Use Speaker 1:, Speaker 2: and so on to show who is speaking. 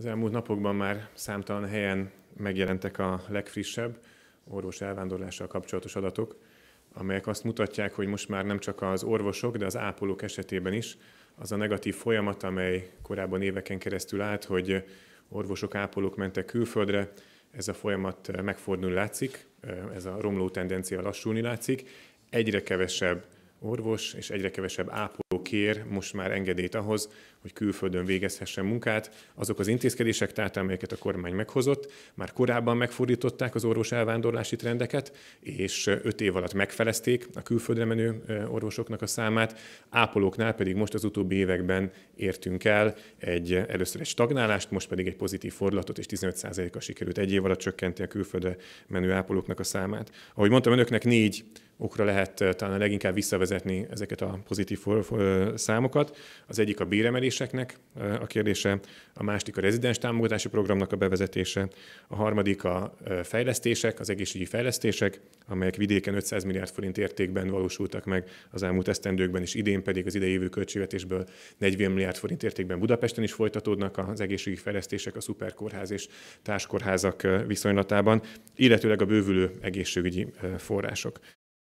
Speaker 1: Az elmúlt napokban már számtalan helyen megjelentek a legfrissebb orvos elvándorlással kapcsolatos adatok, amelyek azt mutatják, hogy most már nem csak az orvosok, de az ápolók esetében is az a negatív folyamat, amely korábban éveken keresztül állt, hogy orvosok, ápolók mentek külföldre, ez a folyamat megfordulni látszik, ez a romló tendencia lassulni látszik, egyre kevesebb orvos és egyre kevesebb ápoló kér most már engedélyt ahhoz, hogy külföldön végezhessen munkát. Azok az intézkedések tehát, amelyeket a kormány meghozott, már korábban megfordították az orvos elvándorlási trendeket, és öt év alatt megfelezték a külföldre menő orvosoknak a számát. Ápolóknál pedig most az utóbbi években értünk el egy először egy stagnálást, most pedig egy pozitív fordulatot, és 15%-kal sikerült egy év alatt csökkenti a külföldre menő ápolóknak a számát. Ahogy mondtam önöknek, négy okra lehet talán leginkább visszavezetni ezeket a pozitív számokat. Az egyik a béremeléseknek a kérdése, a másik a rezidens támogatási programnak a bevezetése, a harmadik a fejlesztések, az egészségügyi fejlesztések, amelyek vidéken 500 milliárd forint értékben valósultak meg az elmúlt esztendőkben, és idén pedig az idejévő költségvetésből 40 milliárd forint értékben Budapesten is folytatódnak az egészségügyi fejlesztések, a szuperkórház és társkórházak viszonylatában, illetőleg a bővülő egészségügyi források.